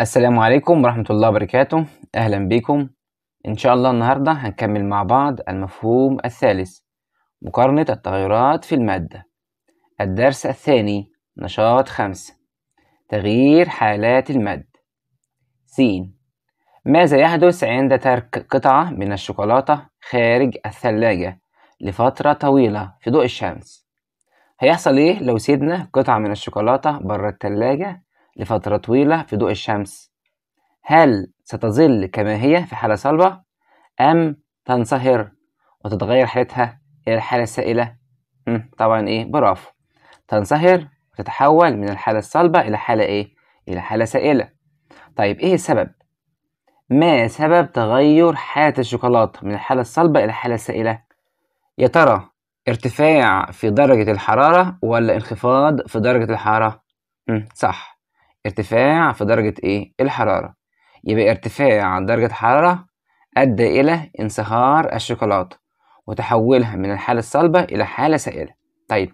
السلام عليكم ورحمة الله وبركاته أهلا بكم إن شاء الله النهاردة هنكمل مع بعض المفهوم الثالث مقارنة التغيرات في المادة الدرس الثاني نشاط خمسة تغيير حالات المادة س ماذا يحدث عند ترك قطعة من الشوكولاتة خارج الثلاجة لفترة طويلة في ضوء الشمس؟ هيحصل إيه لو سيبنا قطعة من الشوكولاتة بره الثلاجة لفترة طويلة في ضوء الشمس هل ستظل كما هي في حالة صلبة أم تنصهر وتتغير حالتها إلى الحالة السائلة طبعا إيه برافو تنصهر وتتحول من الحالة الصلبة إلى حالة إيه إلى حالة سائلة طيب إيه السبب ما سبب تغير حالة الشوكولاتة من الحالة الصلبة إلى الحالة السائلة يا ترى ارتفاع في درجة الحرارة ولا انخفاض في درجة الحرارة صح ارتفاع في درجة إيه؟ الحرارة يبقى ارتفاع درجة الحرارة أدى إلى انصهار الشوكولاتة وتحولها من الحالة الصلبة إلى حالة سائلة طيب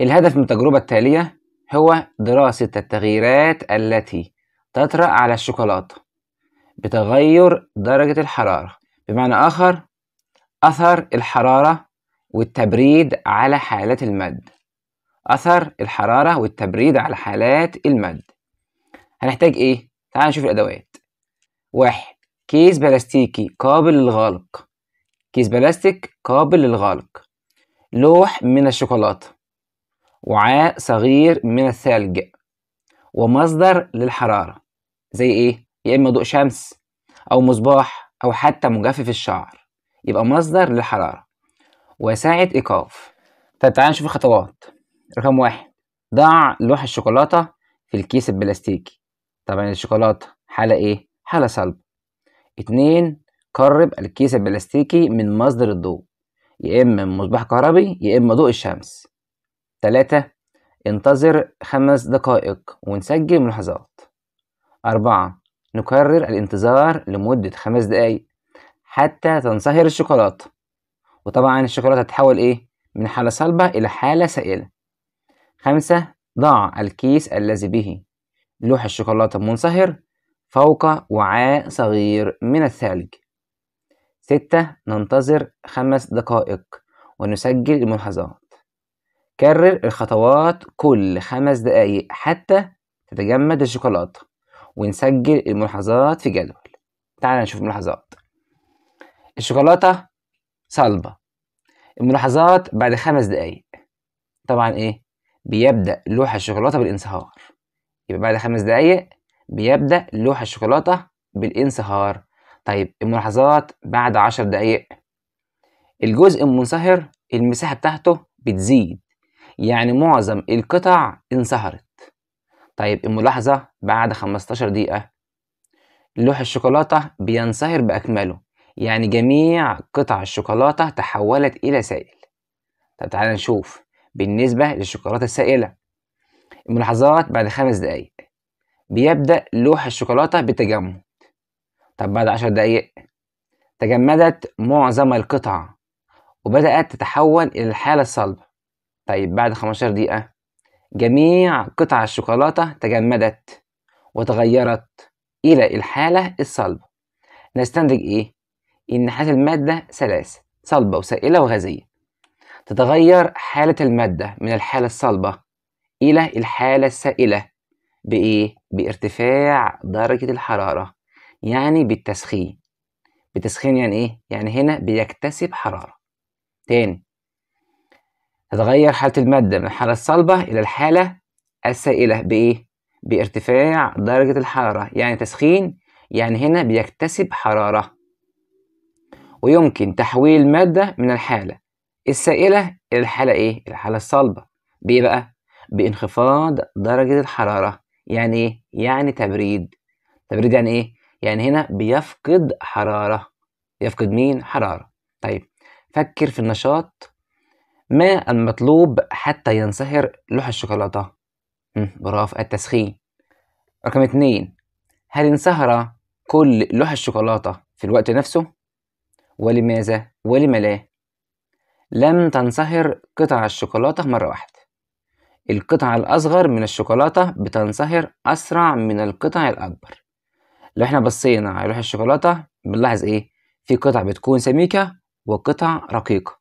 الهدف من التجربة التالية هو دراسة التغييرات التي تطرأ على الشوكولاتة بتغير درجة الحرارة بمعنى آخر أثر الحرارة والتبريد على حالات المد أثر الحرارة والتبريد على حالات المد هنحتاج ايه تعال نشوف الادوات واحد كيس بلاستيكي قابل للغلق كيس بلاستيك قابل للغلق لوح من الشوكولاتة وعاء صغير من الثلج ومصدر للحرارة زي ايه يا اما ضوء شمس او مصباح او حتى مجفف الشعر يبقى مصدر للحرارة وساعة ايقاف طب تعال نشوف الخطوات رقم واحد ضع لوح الشوكولاتة في الكيس البلاستيكي طبعا يعني الشوكولاتة حالة إيه؟ حالة صلبة اتنين قرب الكيس البلاستيكي من مصدر الضوء يا إما مصباح كهربي يا إما ضوء الشمس تلاتة انتظر خمس دقائق ونسجل ملاحظات أربعة نكرر الانتظار لمدة خمس دقايق حتى تنصهر الشوكولاتة وطبعا الشوكولاتة تتحول إيه؟ من حالة صلبة إلى حالة سائلة خمسة ضع الكيس الذي به لوح الشوكولاتة منصهر فوق وعاء صغير من الثلج ستة ننتظر خمس دقائق ونسجل الملاحظات كرر الخطوات كل خمس دقايق حتى تتجمد الشوكولاتة ونسجل الملاحظات في جدول تعال نشوف الملاحظات الشوكولاتة صلبة الملاحظات بعد خمس دقايق طبعا ايه بيبدأ لوح الشوكولاتة بالانصهار يبقى بعد خمس دقايق بيبدأ لوح الشوكولاتة بالانصهار طيب الملاحظات بعد عشر دقايق الجزء المنصهر المساحة بتاعته بتزيد يعني معظم القطع انصهرت طيب الملاحظة بعد 15 دقيقة لوح الشوكولاتة بينصهر بأكمله يعني جميع قطع الشوكولاتة تحولت إلى سائل طب تعالى نشوف بالنسبة للشوكولاتة السائلة الملاحظات بعد خمس دقايق بيبدأ لوح الشوكولاتة بالتجمد طب بعد عشر دقايق تجمدت معظم القطع وبدأت تتحول إلى الحالة الصلبة طيب بعد خمستاشر دقيقة جميع قطع الشوكولاتة تجمدت وتغيرت إلى الحالة الصلبة نستنتج إيه؟ إن حالة المادة ثلاثة صلبة وسائلة وغازية تتغير حالة المادة من الحالة الصلبة إلى الحالة السائلة بإيه؟ بارتفاع درجة الحرارة يعني بالتسخين بتسخين يعني إيه؟ يعني هنا بيكتسب حرارة تاني تتغير حالة المادة من الحالة الصلبة إلى الحالة السائلة بإيه؟ بارتفاع درجة الحرارة يعني تسخين يعني هنا بيكتسب حرارة ويمكن تحويل المادة من الحالة السائلة إلى الحالة إيه؟ الحالة الصلبة بإيه بقى؟ بانخفاض درجة الحرارة يعني إيه؟ يعني تبريد تبريد يعني إيه؟ يعني هنا بيفقد حرارة يفقد مين؟ حرارة طيب فكر في النشاط ما المطلوب حتى ينصهر لوح الشوكولاتة؟ برافو التسخين رقم اتنين هل انصهر كل لوح الشوكولاتة في الوقت نفسه؟ ولماذا؟ ولم لا؟ لم تنصهر قطع الشوكولاتة مرة واحدة القطع الأصغر من الشوكولاتة بتنصهر أسرع من القطع الأكبر لو احنا بصينا على لوح الشوكولاتة بنلاحظ إيه في قطع بتكون سميكة وقطع رقيقة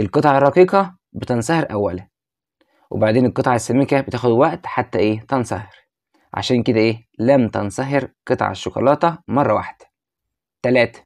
القطع الرقيقة بتنصهر أولا وبعدين القطع السميكة بتاخد وقت حتى إيه تنصهر عشان كده إيه لم تنصهر قطع الشوكولاتة مرة واحدة تلاتة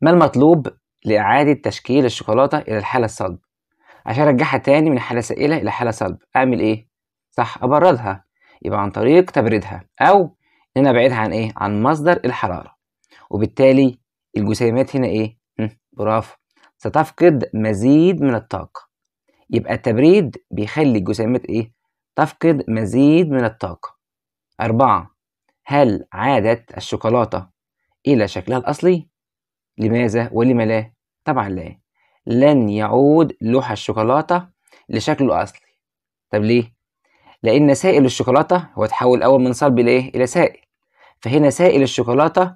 ما المطلوب لإعادة تشكيل الشوكولاتة إلى الحالة الصلبة عشان ارجعها تاني من حالة سائلة الى حالة صلبه اعمل ايه صح ابردها يبقى عن طريق تبريدها او ان انا ابعدها عن ايه عن مصدر الحرارة وبالتالي الجسيمات هنا ايه برافو ستفقد مزيد من الطاقة يبقى التبريد بيخلي الجسيمات ايه تفقد مزيد من الطاقة أربعة هل عادت الشوكولاتة إلى شكلها الأصلي؟ لماذا ولم لا؟ طبعا لا لن يعود لوح الشوكولاتة لشكله الأصلي طب ليه؟ لأن سائل الشوكولاتة هو اتحول أول من صلب الى إيه؟ إلى سائل فهنا سائل الشوكولاتة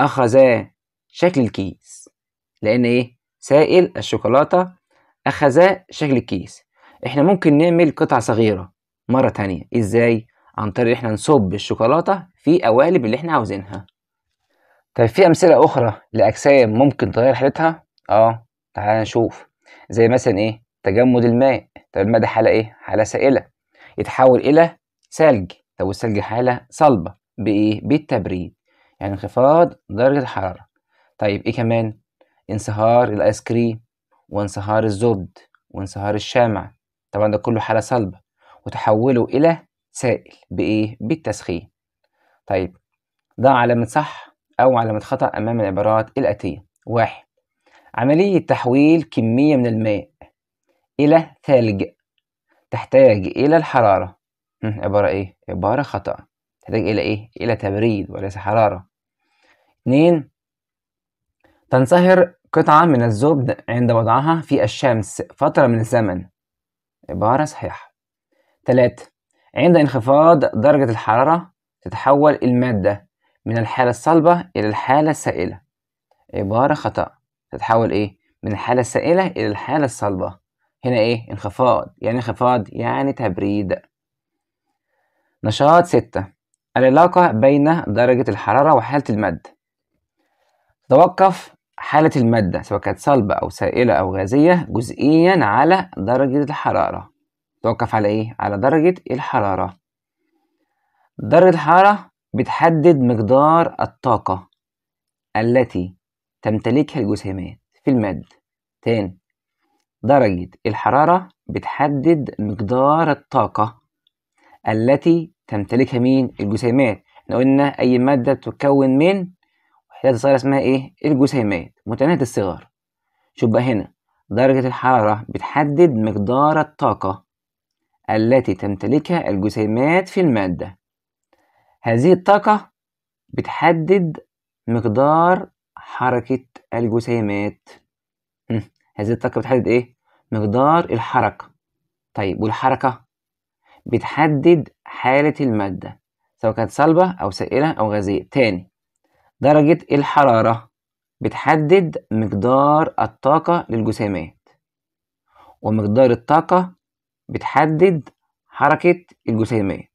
أخذ شكل الكيس لأن إيه؟ سائل الشوكولاتة أخذ شكل الكيس إحنا ممكن نعمل قطع صغيرة مرة تانية إزاي؟ عن طريق إحنا نصب الشوكولاتة في قوالب اللي إحنا عاوزينها طيب في أمثلة أخرى لأجسام ممكن تغير حالتها؟ آه تعالى نشوف زي مثلا ايه تجمد الماء طب الماء ده حاله ايه حاله سائله يتحول الى ثلج طب والثلج حاله صلبه بايه بالتبريد يعني انخفاض درجه الحراره طيب ايه كمان انصهار الايس كريم وانصهار الزبد وانصهار الشمع طبعا ده كله حاله صلبه وتحوله الى سائل بايه بالتسخين طيب ضع علامه صح او علامه خطا امام العبارات الاتيه واحد عملية تحويل كمية من الماء إلى ثلج تحتاج إلى الحرارة عبارة إيه؟ عبارة خطأ تحتاج إلى إيه؟ إلى تبريد وليس حرارة اتنين تنصهر قطعة من الزبد عند وضعها في الشمس فترة من الزمن عبارة صحيحة تلاتة عند انخفاض درجة الحرارة تتحول المادة من الحالة الصلبة إلى الحالة السائلة عبارة خطأ تتحول ايه من الحالة السائلة الى الحالة الصلبة هنا ايه انخفاض يعني انخفاض يعني تبريد نشاط ستة العلاقة بين درجة الحرارة وحالة المادة تتوقف حالة المادة سواء كانت صلبة أو سائلة أو غازية جزئيا على درجة الحرارة توقف على إيه؟ على درجة الحرارة درجة الحرارة بتحدد مقدار الطاقة التي تمتلكها الجسيمات في المادة تاني درجة الحرارة بتحدد مقدار الطاقة التي تمتلكها مين الجسيمات احنا قلنا أي مادة تتكون من وحدات صغيرة اسمها إيه الجسيمات متناهية الصغر شوف بقى هنا درجة الحرارة بتحدد مقدار الطاقة التي تمتلكها الجسيمات في المادة هذه الطاقة بتحدد مقدار حركة الجسيمات هذه الطاقة بتحدد إيه؟ مقدار الحركة طيب والحركة بتحدد حالة المادة سواء كانت صلبة أو سائلة أو غازية تاني درجة الحرارة بتحدد مقدار الطاقة للجسيمات ومقدار الطاقة بتحدد حركة الجسيمات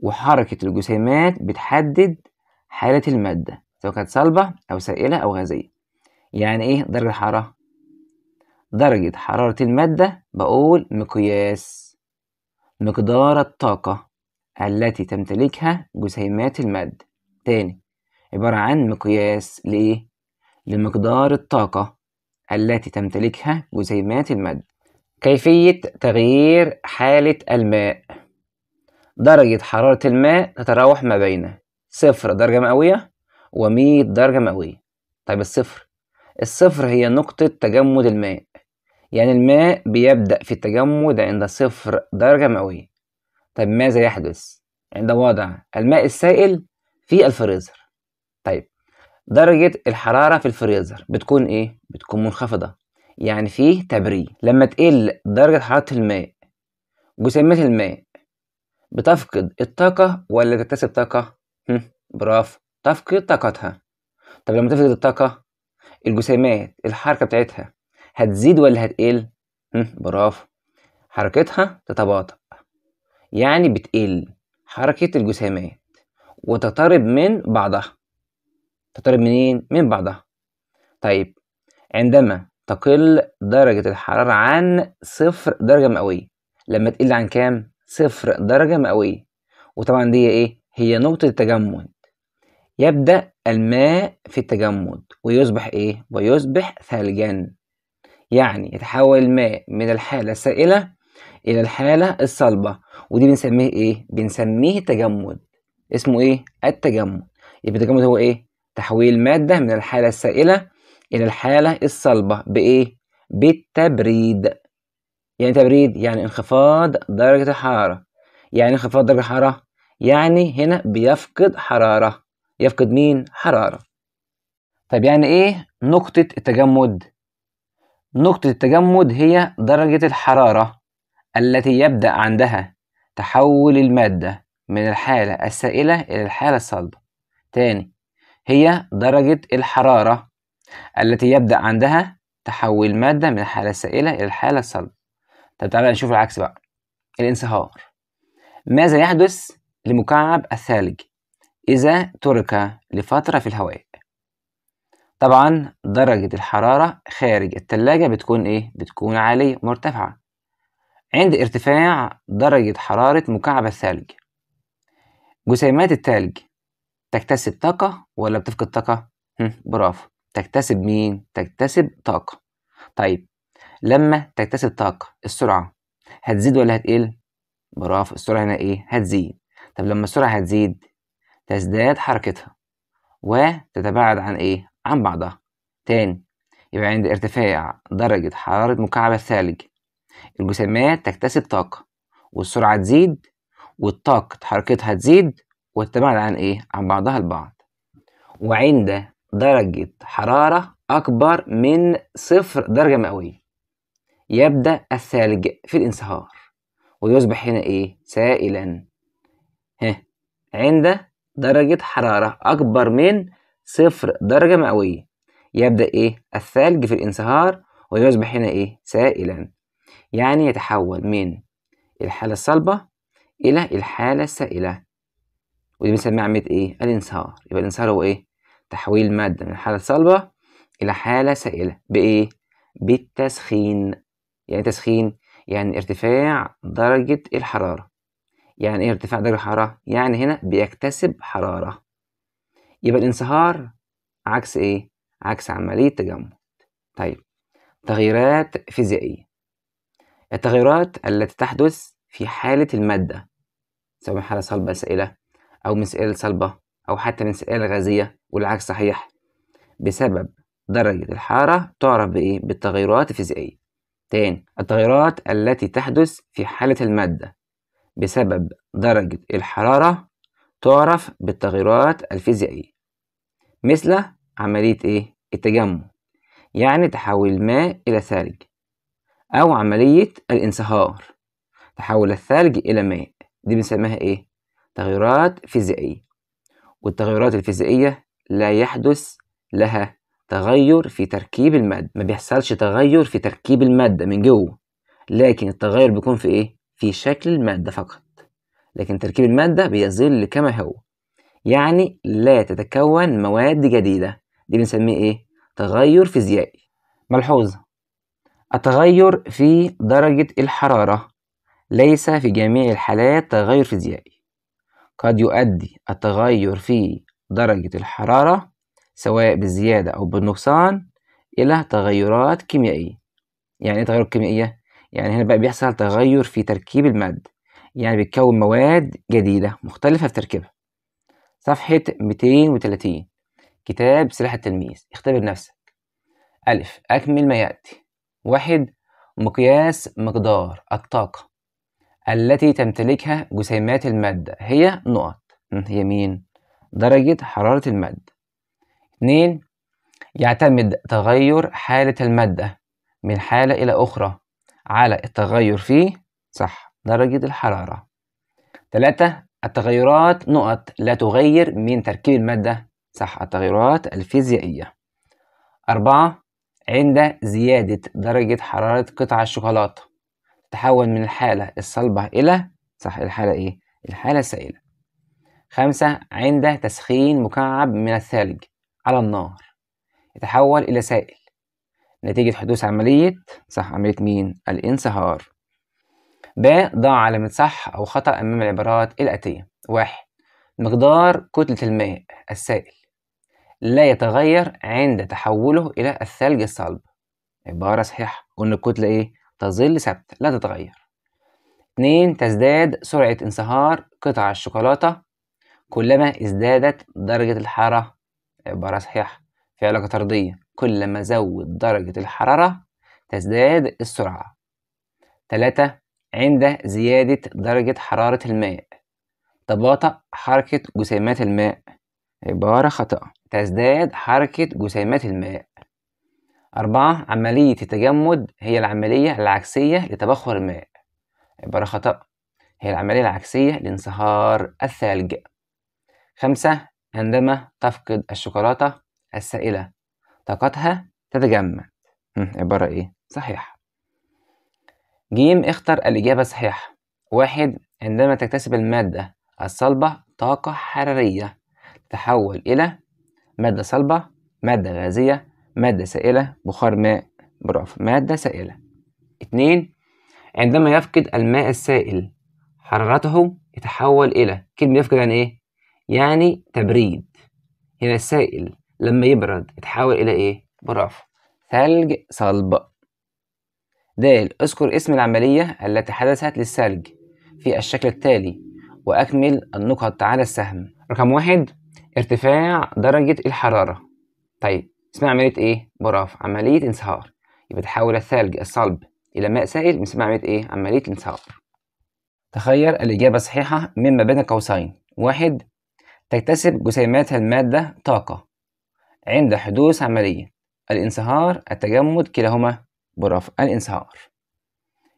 وحركة الجسيمات بتحدد حالة المادة سواء كانت صلبة أو سائلة أو غازية يعني إيه درجة الحرارة؟ درجة حرارة المادة بقول مقياس مقدار الطاقة التي تمتلكها جسيمات المادة تاني عبارة عن مقياس لإيه؟ لمقدار الطاقة التي تمتلكها جسيمات المادة كيفية تغيير حالة الماء درجة حرارة الماء تتراوح ما بين صفر درجة مئوية و100 درجة مئوية طيب الصفر الصفر هي نقطة تجمد الماء يعني الماء بيبدأ في التجمد عند صفر درجة مئوية طيب ماذا يحدث عند وضع الماء السائل في الفريزر طيب درجة الحرارة في الفريزر بتكون إيه؟ بتكون منخفضة يعني فيه تبريد لما تقل درجة حرارة الماء جسيمات الماء بتفقد الطاقة ولا تكتسب طاقة؟ برافو تفقد طاقتها طب لما تفقد الطاقة الجسيمات الحركة بتاعتها هتزيد ولا هتقل؟ برافو حركتها تتباطأ يعني بتقل حركة الجسيمات وتقترب من بعضها تقترب منين؟ من بعضها طيب عندما تقل درجة الحرارة عن صفر درجة مئوية لما تقل عن كام؟ صفر درجة مئوية وطبعا دي ايه؟ هي نقطة التجمد يبدأ الماء في التجمد ويصبح إيه؟ ويصبح ثلجا يعني يتحول الماء من الحالة السائلة إلى الحالة الصلبة ودي بنسميه إيه؟ بنسميه تجمد اسمه إيه؟ التجمد يبقى التجمد هو إيه؟ تحويل مادة من الحالة السائلة إلى الحالة الصلبة بإيه؟ بالتبريد يعني تبريد يعني انخفاض درجة الحرارة يعني انخفاض درجة الحرارة يعني هنا بيفقد حرارة يفقد مين حرارة طيب يعني ايه نقطة التجمد نقطة التجمد هي درجة الحرارة التي يبدأ عندها تحول المادة من الحالة السائلة إلى الحالة الصلبة تاني هي درجة الحرارة التي يبدأ عندها تحول المادة من الحالة السائلة إلى الحالة الصلبة طب تعالى نشوف العكس بقى الانصهار ماذا يحدث لمكعب الثلج إذا ترك لفترة في الهواء طبعا درجة الحرارة خارج التلاجة بتكون إيه؟ بتكون عالية مرتفعة عند ارتفاع درجة حرارة مكعب الثلج جسيمات التلج تكتسب طاقة ولا بتفقد طاقة؟ برافو تكتسب مين؟ تكتسب طاقة طيب لما تكتسب طاقة السرعة هتزيد ولا هتقل؟ برافو السرعة هنا إيه؟ هتزيد طب لما السرعة هتزيد تزداد حركتها وتتباعد عن إيه؟ عن بعضها تاني يبقى عند ارتفاع درجة حرارة مكعب الثلج الجسيمات تكتسب طاقة والسرعة تزيد والطاقة حركتها تزيد وتتباعد عن إيه؟ عن بعضها البعض وعند درجة حرارة أكبر من صفر درجة مئوية يبدأ الثلج في الانصهار ويصبح هنا إيه؟ سائلا ها عند درجة حرارة أكبر من صفر درجة مئوية يبدأ إيه الثلج في الانصهار ويصبح هنا إيه سائلا يعني يتحول من الحالة الصلبة إلى الحالة السائلة ودي بنسميها عملية إيه الانصهار يبقى الانصهار هو إيه تحويل مادة من الحالة الصلبة إلى حالة سائلة بإيه بالتسخين يعني تسخين يعني ارتفاع درجة الحرارة يعني ايه ارتفاع درجة الحرارة؟ يعني هنا بيكتسب حرارة يبقى الانصهار عكس ايه؟ عكس عملية تجمد طيب تغييرات فيزيائية التغيرات التي تحدث في حالة المادة سواء من حالة صلبة سائلة أو من سائلة صلبة أو حتى من سائلة غازية والعكس صحيح بسبب درجة الحرارة تعرف بإيه؟ بالتغيرات الفيزيائية تاني التغيرات التي تحدث في حالة المادة بسبب درجة الحرارة تعرف بالتغيرات الفيزيائية مثل عملية إيه؟ التجمع يعني تحول الماء إلى ثلج أو عملية الانصهار تحول الثلج إلى ماء دي بنسميها إيه؟ تغيرات فيزيائية والتغيرات الفيزيائية لا يحدث لها تغير في تركيب المادة ما بيحصلش تغير في تركيب المادة من جوه لكن التغير بيكون في إيه؟ في شكل المادة فقط لكن تركيب المادة بيظل كما هو يعني لا تتكون مواد جديدة دي بنسميه إيه؟ تغير فيزيائي ملحوظة التغير في درجة الحرارة ليس في جميع الحالات تغير فيزيائي قد يؤدي التغير في درجة الحرارة سواء بالزيادة أو بالنقصان إلى تغيرات كيميائية يعني إيه تغيرات كيميائية؟ يعني هنا بقى بيحصل تغير في تركيب المادة يعني بتكون مواد جديدة مختلفة في تركيبها صفحة 230 كتاب سلاح التلميذ اختبر نفسك ألف أكمل ما يأتي واحد مقياس مقدار الطاقة التي تمتلكها جسيمات المادة هي نقط هي مين؟ درجة حرارة المادة اتنين يعتمد تغير حالة المادة من حالة إلى أخرى على التغير في صح درجة الحرارة تلاتة التغيرات نقط لا تغير من تركيب المادة صح التغيرات الفيزيائية أربعة عند زيادة درجة حرارة قطع الشوكولاتة تتحول من الحالة الصلبة إلى صح الحالة إيه؟ الحالة السائلة خمسة عند تسخين مكعب من الثلج على النار يتحول إلى سائل نتيجة حدوث عملية صح عملية مين؟ الانصهار ب ضع علامة صح أو خطأ أمام العبارات الآتية واحد مقدار كتلة الماء السائل لا يتغير عند تحوله إلى الثلج الصلب عبارة صحيحة قلنا الكتلة إيه؟ تظل ثابتة لا تتغير اتنين تزداد سرعة انصهار قطع الشوكولاتة كلما ازدادت درجة الحرارة عبارة صحيحة في علاقة طردية كل ما زود درجة الحرارة تزداد السرعة تلاتة عند زيادة درجة حرارة الماء تباطأ حركة جسيمات الماء عبارة خاطئة تزداد حركة جسيمات الماء أربعة عملية التجمد هي العملية العكسية لتبخر الماء عبارة خطأ هي العملية العكسية لانصهار الثلج خمسة عندما تفقد الشوكولاتة السائلة طاقتها تتجمد عبارة إيه؟ صحيحة جيم اختر الإجابة الصحيحة واحد عندما تكتسب المادة الصلبة طاقة حرارية تتحول إلى مادة صلبة مادة غازية مادة سائلة بخار ماء برافو مادة سائلة اتنين عندما يفقد الماء السائل حرارته يتحول إلى كلمة يفقد يعني إيه؟ يعني تبريد هنا السائل لما يبرد يتحول إلى إيه؟ برافو ثلج صلب د اذكر اسم العملية التي حدثت للثلج في الشكل التالي وأكمل النقط على السهم رقم واحد ارتفاع درجة الحرارة طيب اسمها عملية إيه؟ برافو عملية انصهار يبقى تحول الثلج الصلب إلى ماء سائل اسمها عملية إيه؟ عملية انصهار تخير الإجابة الصحيحة مما بين قوسين واحد تكتسب جسيمات المادة طاقة عند حدوث عملية الانصهار التجمد كلاهما برافو الانصهار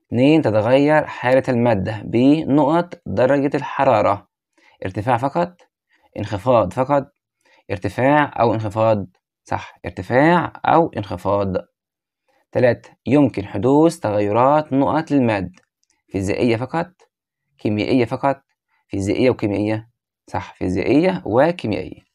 اتنين تتغير حالة المادة بنقط درجة الحرارة ارتفاع فقط انخفاض فقط ارتفاع أو انخفاض صح ارتفاع أو انخفاض تلاتة يمكن حدوث تغيرات نقط للمادة فيزيائية فقط كيميائية فقط فيزيائية وكيميائية صح فيزيائية وكيميائية